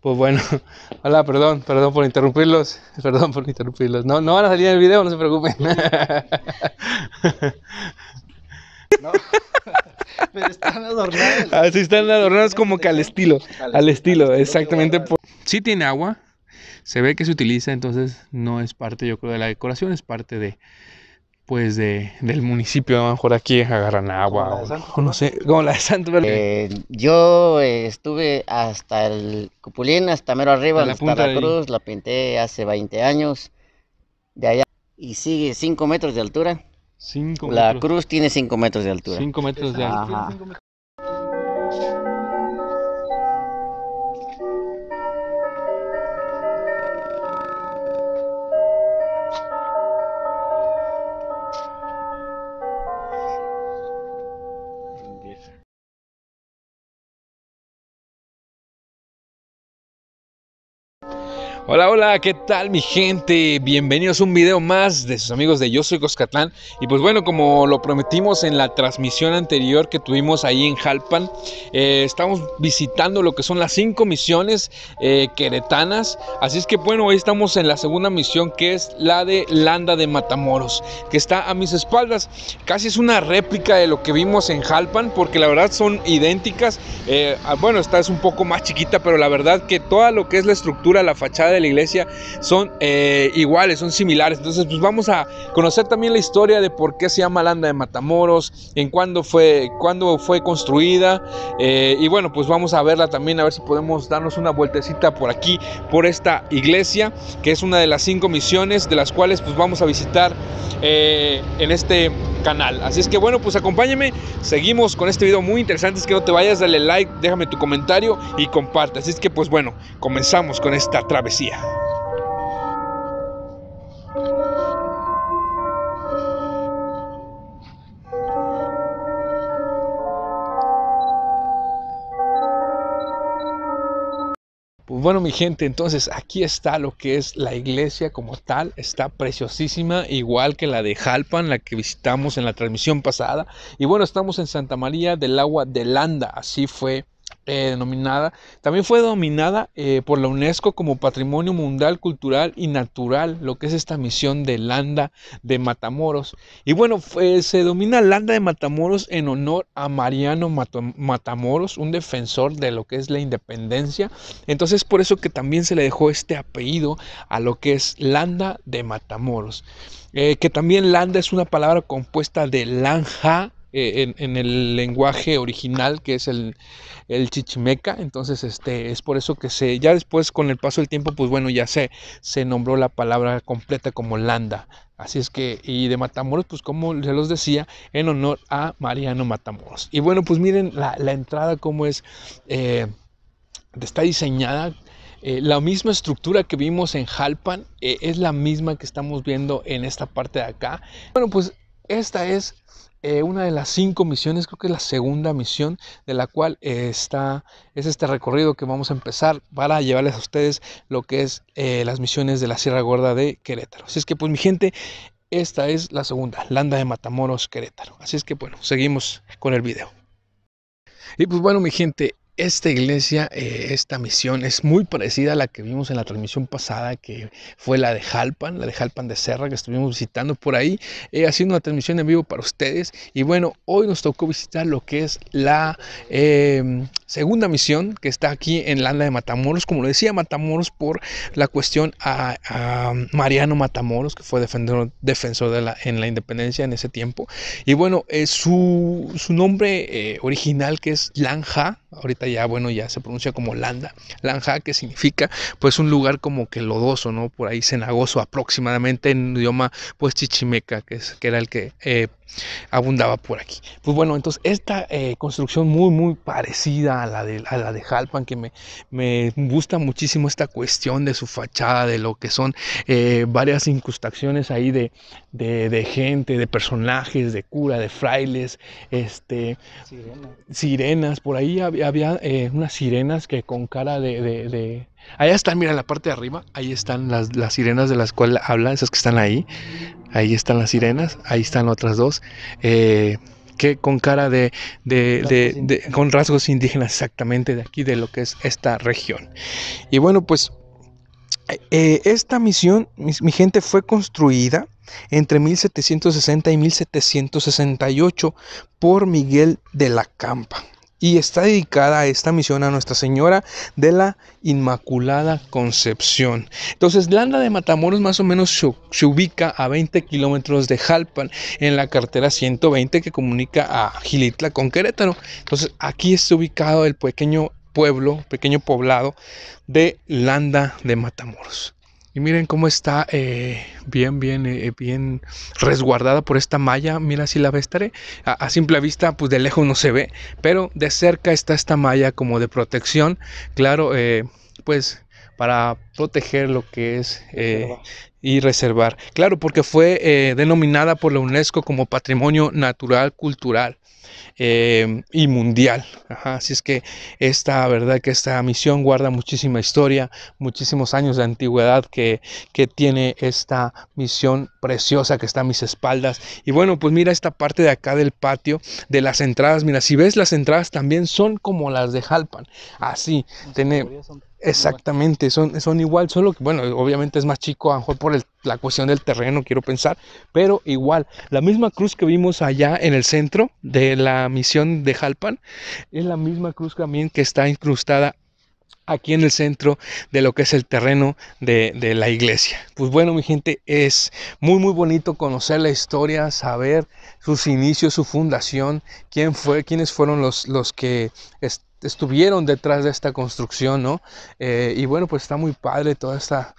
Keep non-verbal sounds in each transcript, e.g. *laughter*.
Pues bueno, *laughs* hola, perdón, perdón por interrumpirlos, *laughs* perdón por interrumpirlos. No, no van a salir en el video, no se preocupen. Pero *laughs* están adornados. Así ah, están adornados como que al estilo, al estilo, exactamente. Sí tiene agua, se ve que se utiliza, entonces no es parte, yo creo, de la decoración, es parte de, pues de, del municipio, a lo mejor aquí agarran agua o, no sé, como la de Santo eh, yo eh, estuve hasta el Cupulín, hasta mero arriba, hasta la, Cruz, la pinté hace 20 años, de allá, y sigue 5 metros de altura. Cinco la cruz tiene 5 metros de altura. 5 metros de altura. Hola, hola, ¿qué tal mi gente? Bienvenidos a un video más de sus amigos de Yo Soy Coscatlán. Y pues bueno, como lo prometimos en la transmisión anterior que tuvimos ahí en Jalpan, eh, estamos visitando lo que son las cinco misiones eh, queretanas. Así es que bueno, hoy estamos en la segunda misión que es la de Landa de Matamoros, que está a mis espaldas. Casi es una réplica de lo que vimos en Jalpan, porque la verdad son idénticas. Eh, ah, bueno, esta es un poco más chiquita, pero la verdad que toda lo que es la estructura, la fachada, la iglesia son eh, iguales, son similares. Entonces, pues vamos a conocer también la historia de por qué se llama Landa de Matamoros, en cuándo fue, cuándo fue construida. Eh, y bueno, pues vamos a verla también, a ver si podemos darnos una vueltecita por aquí, por esta iglesia, que es una de las cinco misiones de las cuales pues vamos a visitar eh, en este canal. Así es que bueno, pues acompáñame. Seguimos con este video muy interesante. Es que no te vayas, dale like, déjame tu comentario y comparte. Así es que pues bueno, comenzamos con esta travesía. Pues, bueno, mi gente, entonces aquí está lo que es la iglesia como tal. Está preciosísima, igual que la de Jalpan, la que visitamos en la transmisión pasada. Y bueno, estamos en Santa María del Agua de Landa. Así fue eh, denominada, también fue dominada eh, por la UNESCO como Patrimonio Mundial Cultural y Natural, lo que es esta misión de Landa de Matamoros. Y bueno, se domina Landa de Matamoros en honor a Mariano Matamoros, un defensor de lo que es la independencia. Entonces, por eso que también se le dejó este apellido a lo que es Landa de Matamoros. Eh, que también Landa es una palabra compuesta de Lanja eh, en, el lenguaje original que es el, chichimeca. Entonces, este, es por eso que se, ya después con el paso del tiempo, pues bueno, ya se, se nombró la palabra completa como landa. Así es que, y de Matamoros, pues como se los decía, en honor a Mariano Matamoros. Y bueno, pues miren la, entrada, como es, eh, está diseñada. Eh, la misma estructura que vimos en Jalpan es la misma que estamos viendo en esta parte de acá. Bueno, pues esta es eh, una de las cinco misiones, creo que es la segunda misión de la cual eh, está, es este recorrido que vamos a empezar para llevarles a ustedes lo que es eh, las misiones de la Sierra Gorda de Querétaro. Así es que pues mi gente, esta es la segunda, Landa de Matamoros, Querétaro. Así es que bueno, seguimos con el video. Y pues bueno, mi gente, esta iglesia, eh, esta misión es muy parecida a la que vimos en la transmisión pasada, que fue la de Jalpan, la de Jalpan de Serra, que estuvimos visitando por ahí, eh, haciendo una transmisión en vivo para ustedes. Y bueno, hoy nos tocó visitar lo que es la em, segunda misión que está aquí en Landa de Matamoros, como lo decía Matamoros, por la cuestión a, Mariano Matamoros, que fue defensor, defensor de la, en la independencia en ese tiempo. Y bueno, eh, su, su, nombre original que es Lanja, ahorita ya bueno, ya se pronuncia como Landa, Lanja, que significa pues un lugar como que lodoso, ¿no? Por ahí cenagoso aproximadamente en idioma pues chichimeca, que, es, que era el que eh, abundaba por aquí. Pues bueno, entonces esta eh, construcción muy, muy parecida a la de, a la que me, me, gusta muchísimo esta cuestión de su fachada, de lo que son eh, varias incrustaciones ahí de, gente, de personajes, de cura, de frailes, este, sirenas, por ahí había, eh, unas sirenas que con cara de, Allá están, mira, la parte de arriba, ahí están las, las sirenas de las cuales habla, esas que están ahí. Ahí están las sirenas, ahí están otras dos. Eh, que con cara de, con rasgos indígenas exactamente de aquí, de lo que es esta región. Y bueno, pues eh, esta misión, mi, gente, fue construida entre 1760 y 1768 por Miguel de la Campa y está dedicada a esta misión a Nuestra Señora de la Inmaculada Concepción. Entonces, Landa de Matamoros más o menos se, ubica a 20 kilómetros de Jalpan, en la carretera 120 que comunica a Gilitla con Querétaro. Entonces, aquí está ubicado el pequeño pueblo, pequeño poblado de Landa de Matamoros. Y miren cómo está eh, bien, bien, eh, eh, bien resguardada por esta malla. Mira si la ves, a, a, simple vista, pues de lejos no se ve, pero de cerca está esta malla como de protección. Claro, pues para proteger lo que es eh, y reservar. Claro, porque fue eh, denominada por la UNESCO como Patrimonio Natural Cultural em, y Mundial. Ajá, así es que esta verdad que esta misión guarda muchísima historia, muchísimos años de antigüedad que, tiene esta misión preciosa que está a mis espaldas. Y bueno, pues mira esta parte de acá del patio, de las entradas. Mira, si ves las entradas también son como las de Jalpan. Así, tenemos. Exactamente, son, son igual, solo que, bueno, obviamente es más chico, a lo mejor por la cuestión del terreno, quiero pensar, pero igual, la misma cruz que vimos allá en el centro de la misión de Jalpan, es la misma cruz también que está incrustada aquí en el centro de lo que es el terreno de, de, la iglesia. Pues bueno, mi gente, es muy, muy bonito conocer la historia, saber sus inicios, su fundación, quién fue, quiénes fueron los, los que estuvieron detrás de esta construcción, ¿no? Eh, y bueno, pues está muy padre toda esta,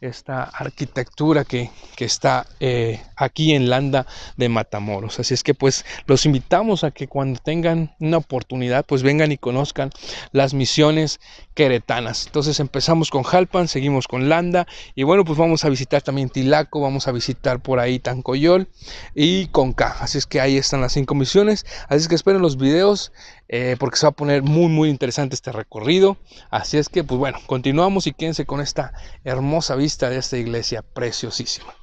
esta arquitectura que, está eh, aquí en Landa de Matamoros. Así es que pues los invitamos a que cuando tengan una oportunidad, pues vengan y conozcan las misiones queretanas. Entonces empezamos con Jalpan, seguimos con Landa y bueno, pues vamos a visitar también Tilaco, vamos a visitar por ahí Tancoyol y Conca. Así es que ahí están las cinco misiones. Así es que esperen los videos eh, porque se va a poner muy muy interesante este recorrido. Así es que pues bueno, continuamos y quédense con esta hermosa vista de esta iglesia preciosísima.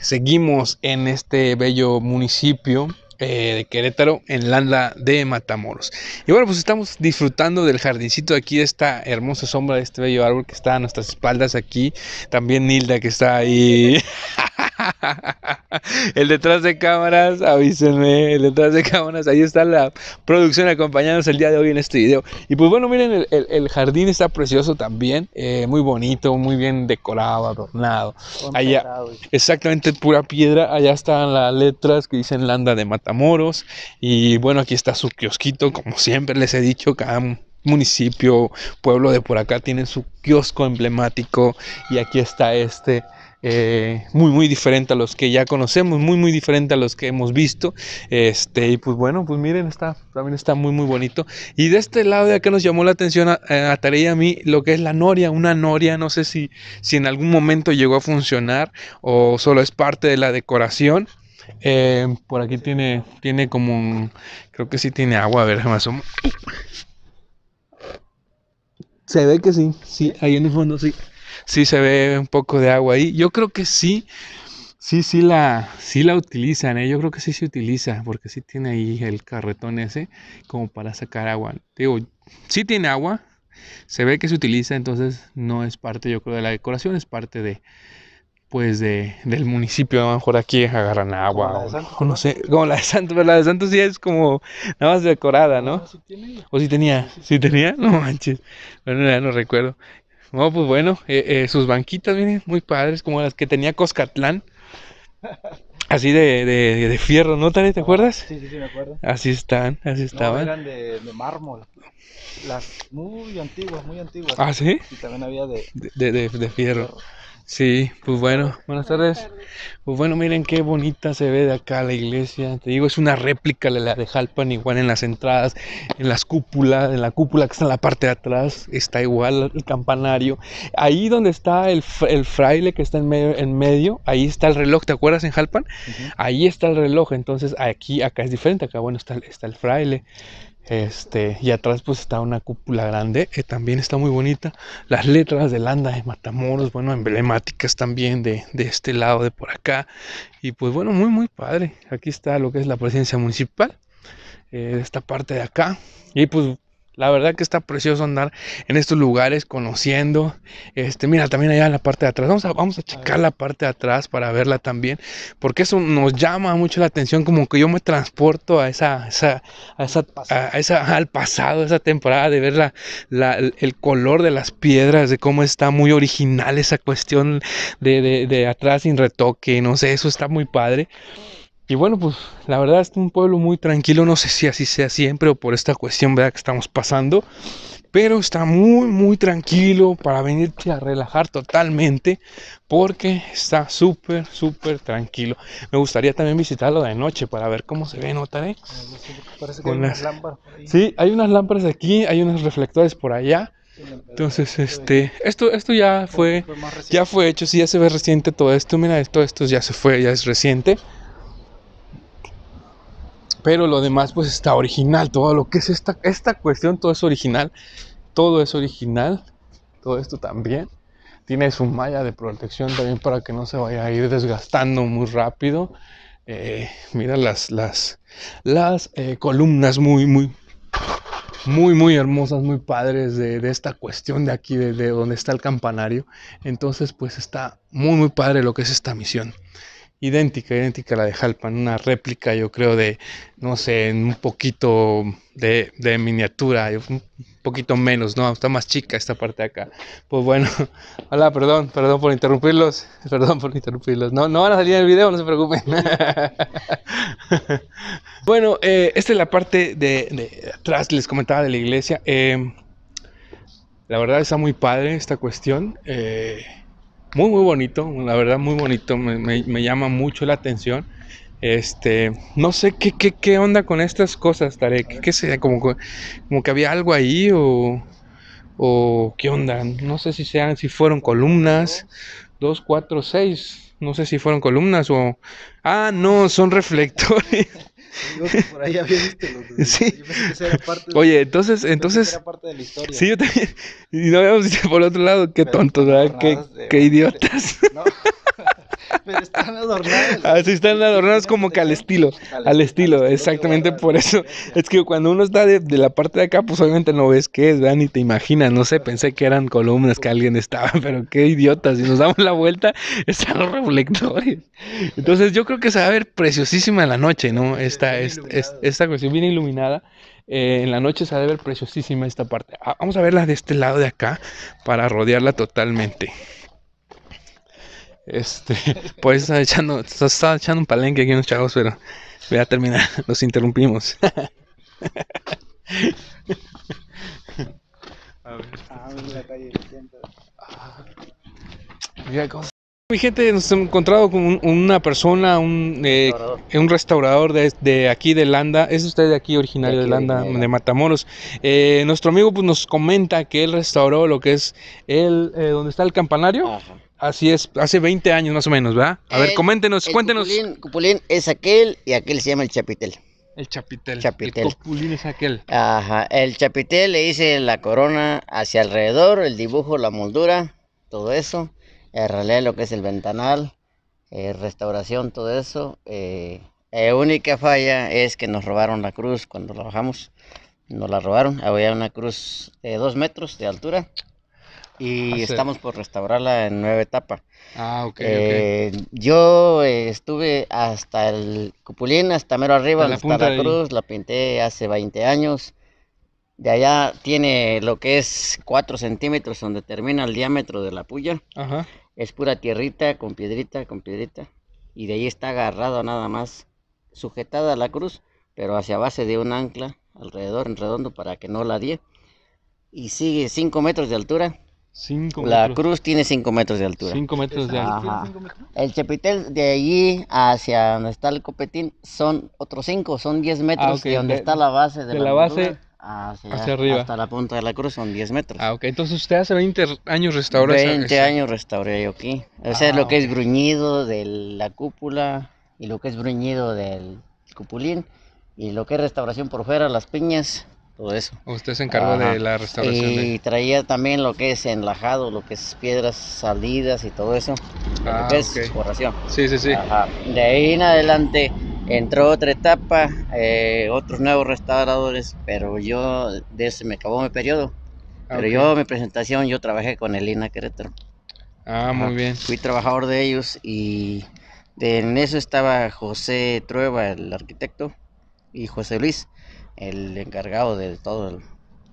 seguimos en este bello municipio eh, de Querétaro, en Landa de Matamoros. Y bueno, pues estamos disfrutando del jardincito aquí, de esta hermosa sombra de este bello árbol que está a nuestras espaldas aquí. También Nilda que está ahí. *laughs* *laughs* el detrás de cámaras, avísenme, el detrás de cámaras, ahí está la producción acompañándonos el día de hoy en este video. Y pues bueno, miren, el, jardín está precioso también, eh, muy bonito, muy bien decorado, adornado. Allá, exactamente, pura piedra, allá están las letras que dicen Landa de Matamoros. Y bueno, aquí está su kiosquito, como siempre les he dicho, cada municipio, pueblo de por acá tiene su kiosco emblemático y aquí está este eh, muy muy diferente a los que ya conocemos, muy muy diferente a los que hemos visto. Este, y pues bueno, pues miren, está, también está muy muy bonito. Y de este lado de acá nos llamó la atención a, eh, a Tarea a mí lo que es la noria, una noria, no sé si, si en algún momento llegó a funcionar o solo es parte de la decoración. Eh, por aquí tiene, tiene como creo que sí tiene agua, a ver, o menos Se ve que sí, sí, ahí en el fondo sí sí se ve un poco de agua ahí. Yo creo que sí, sí, sí la, sí la utilizan, ¿eh? yo creo que sí se utiliza, porque sí tiene ahí el carretón ese como para sacar agua. Digo, sí tiene agua, se ve que se utiliza, entonces no es parte, yo creo, de la decoración, es parte de pues de, del municipio, a lo mejor aquí agarran agua, como la de Santos, no sé, como la de pero la de Santos sí es como nada más decorada, ¿no? Ah, o si tenía, si tenía, *laughs* no manches, bueno, ya no recuerdo. No, pues bueno, eh, eh, sus banquitas, miren, muy padres, como las que tenía Coscatlán. Así de, de, fierro, ¿no, Tare? ¿Te ah, acuerdas? Sí, sí, sí, me acuerdo. Así están, así estaban. No, eran de, de, mármol. Las muy antiguas, muy antiguas. ¿Ah, sí? Y también había de... De, fierro. Sí, pues bueno, buenas tardes. Pues bueno, miren qué bonita se ve de acá la iglesia. Te digo, es una réplica de la de Jalpan, igual en las entradas, en las cúpulas, en la cúpula que está en la parte de atrás, está igual el campanario. Ahí donde está el, fraile que está en medio, en medio, ahí está el reloj, ¿te acuerdas en Jalpan? Ahí está el reloj, entonces aquí, acá es diferente, acá bueno está, está el fraile. Este, y atrás pues está una cúpula grande, que también está muy bonita. Las letras de Landa de Matamoros, bueno, emblemáticas también de, este lado, de por acá. Y pues bueno, muy, muy padre. Aquí está lo que es la presidencia municipal, eh, esta parte de acá. Y pues la verdad que está precioso andar en estos lugares conociendo. Este, mira, también allá en la parte de atrás. Vamos a, vamos a checar la parte de atrás para verla también. Porque eso nos llama mucho la atención. Como que yo me transporto a esa, a esa, al pasado, esa temporada de ver el color de las piedras, de cómo está muy original esa cuestión de, de atrás sin retoque. No sé, eso está muy padre. Y bueno, pues la verdad es un pueblo muy tranquilo, no sé si así sea siempre o por esta cuestión que estamos pasando, pero está muy, muy tranquilo para venirte a relajar totalmente porque está súper, súper tranquilo. Me gustaría también visitarlo de noche para ver cómo se ve, notaré. Parece lámparas. Sí, hay unas lámparas aquí, hay unos reflectores por allá. Entonces, este, esto, esto ya fue, ya fue hecho, sí, ya se ve reciente todo esto, mira, todo esto ya se fue, ya es reciente. Pero lo demás pues está original, todo lo que es esta, esta cuestión, todo es original, todo es original, todo esto también. Tiene su malla de protección también para que no se vaya a ir desgastando muy rápido. Eh, mira las, las, las eh, columnas muy, muy, muy, muy hermosas, muy padres de, esta cuestión de aquí, de, donde está el campanario. Entonces, pues está muy, muy padre lo que es esta misión idéntica, idéntica a la de Halpan, una réplica yo creo de, no sé, en un poquito de, miniatura, un poquito menos, ¿no? Está más chica esta parte de acá. Pues bueno, *laughs* hola, perdón, perdón por interrumpirlos, *laughs* perdón por interrumpirlos. No, no van a salir en el video, no se preocupen. *laughs* bueno, eh, esta es la parte de, atrás, les comentaba de la iglesia. Eh, la verdad está muy padre esta cuestión. Eh, muy, muy bonito, la verdad, muy bonito, me, llama mucho la atención. Este, no sé qué, qué, qué onda con estas cosas, Tarek. ¿Qué sea? Como, como que había algo ahí o, o qué onda. No sé si sean, si fueron columnas. Dos, cuatro, seis. No sé si fueron columnas o. Ah, no, son reflectores por ahí había visto Sí. Oye, entonces, entonces. Sí, yo también. Y no habíamos por otro lado. Qué tontos, ¿verdad? Qué, idiotas. *laughs* *laughs* Pero están adornados Así ah, están adornados como que al estilo. Al estilo, exactamente por eso. Es que cuando uno está de, la parte de acá, pues obviamente no ves qué es, ¿verdad? Ni te imaginas. No sé, pensé que eran columnas que alguien estaba, *laughs* pero qué idiotas. Y nos damos la vuelta, están los reflectores. Entonces yo creo que se va a ver preciosísima la noche, ¿no? Este, esta, esta, cuestión bien iluminada. Eh, en la noche se ha de ver preciosísima esta parte. Ah, vamos a verla de este lado de acá para rodearla totalmente. Este, *laughs* pues está echando, está echando un palenque aquí unos chavos, pero voy a terminar, *laughs* los interrumpimos. *laughs* Ah, mira, calle, Mira cómo mi gente, nos hemos encontrado con una persona, un, eh, restaurador de, aquí de Landa, es usted de aquí originario de, Landa, de, Matamoros. Eh, nuestro amigo pues, nos comenta que él restauró lo que es el, eh, donde está el campanario. Así es, hace 20 años más o menos, ¿verdad? A ver, coméntenos, cuéntenos. Cupulín, cupulín es aquel y aquel se llama el chapitel. El chapitel. El cupulín es aquel. Ajá. El chapitel le hice la corona hacia alrededor, el dibujo, la moldura, todo eso. Eh, relé, lo que es el ventanal, eh, restauración, todo eso. la eh, única falla es que nos robaron la cruz cuando la bajamos. Nos la robaron. Había una cruz de dos metros de altura. Y ah, estamos por restaurarla en nueva etapa. Ah, ok. Yo estuve hasta el Cupulín, hasta mero arriba, hasta, la, cruz. La pinté hace 20 años. De allá tiene lo que es 4 centímetros donde termina el diámetro de la puya. Ajá. Es pura tierrita con piedrita, con piedrita. Y de ahí está agarrado nada más, sujetada a la cruz, pero hacia base de un ancla alrededor en redondo para que no la die. Y sigue 5 metros de altura. Cinco la cruz tiene 5 metros de altura. 5 metros de altura. El chapitel de allí hacia donde está el copetín son otros 5, son 10 metros ah, de donde está la base de, la, base hacia, arriba. Hasta la punta de la cruz son 10 metros. Ah, ok. Entonces usted hace 20 años restauró 20 años restauré yo aquí. O sea, lo ah, que es bruñido de la cúpula y lo que es bruñido del cupulín y lo que es restauración por fuera, las piñas, todo eso. Usted se encargó de la restauración. Y traía también lo que es enlajado, lo que es piedras salidas y todo eso. Ah, es forración. Sí, sí, sí. De ahí en adelante Entró otra etapa, eh, otros nuevos restauradores, pero yo, de ese me acabó mi periodo. Ah, pero yo, mi presentación, yo trabajé con Elina Querétaro. Ah, muy bien. Fui trabajador de ellos y en eso estaba José Trueba, el arquitecto, y José Luis, el encargado de todo el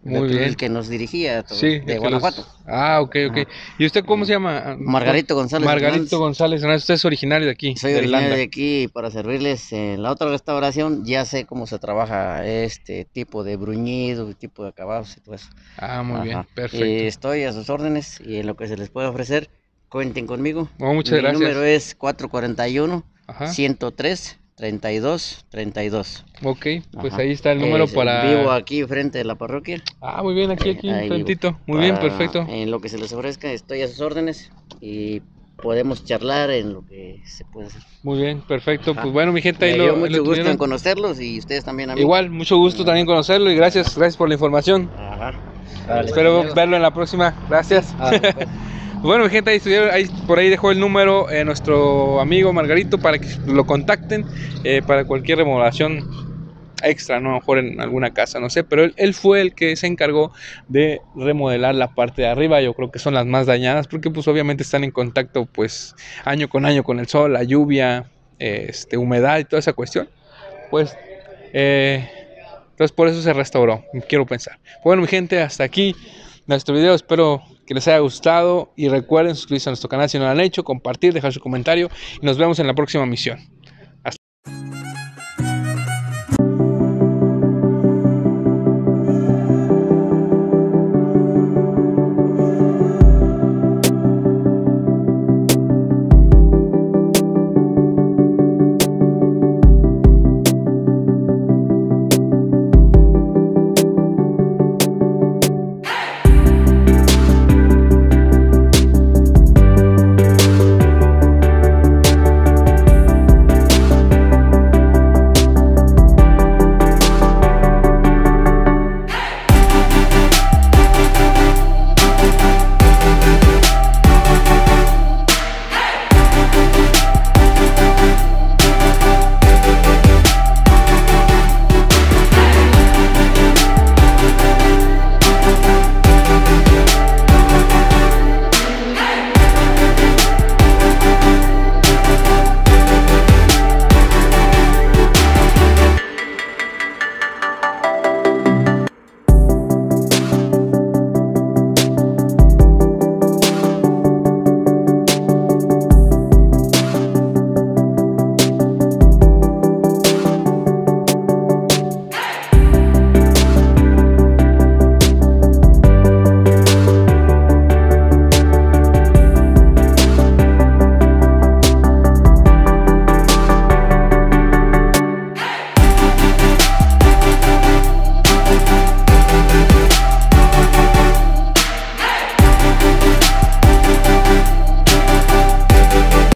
muy bien. el que nos dirigía de Guanajuato. Ah, ok, ok. ¿Y usted cómo se llama? Ah, Margarito González. Margarito González, usted es originario de aquí. Soy de de aquí para servirles en la otra restauración. Ya sé cómo se trabaja este tipo de bruñido, tipo de acabados y todo eso. Ah, muy bien, perfecto. estoy a sus órdenes y en lo que se les puede ofrecer, cuenten conmigo. Oh, muchas gracias. Mi número es 441 103 32 32. Ok, pues ahí está el número para. Vivo aquí frente de la parroquia. Ah, muy bien, aquí, aquí, un Muy bien, perfecto. En lo que se les ofrezca, estoy a sus órdenes y podemos charlar en lo que se pueda hacer. Muy bien, perfecto. Pues bueno, mi gente, ahí lo. mucho gusto en conocerlos y ustedes también a Igual, mucho gusto también conocerlo y gracias, gracias por la información. Espero verlo en la próxima. Gracias. Ah, pues. *laughs* Bueno, mi gente, ahí ahí, por ahí dejó el número eh, nuestro amigo Margarito para que lo contacten eh, para cualquier remodelación extra, ¿no? a lo mejor en alguna casa, no sé, pero él, fue el que se encargó de remodelar la parte de arriba, yo creo que son las más dañadas, porque pues obviamente están en contacto pues año con año con el sol, la lluvia, este, humedad y toda esa cuestión, pues eh, entonces por eso se restauró, quiero pensar. Bueno mi gente, hasta aquí nuestro video, espero que les haya gustado y recuerden suscribirse a nuestro canal si no lo han hecho, compartir, dejar su comentario y nos vemos en la próxima misión.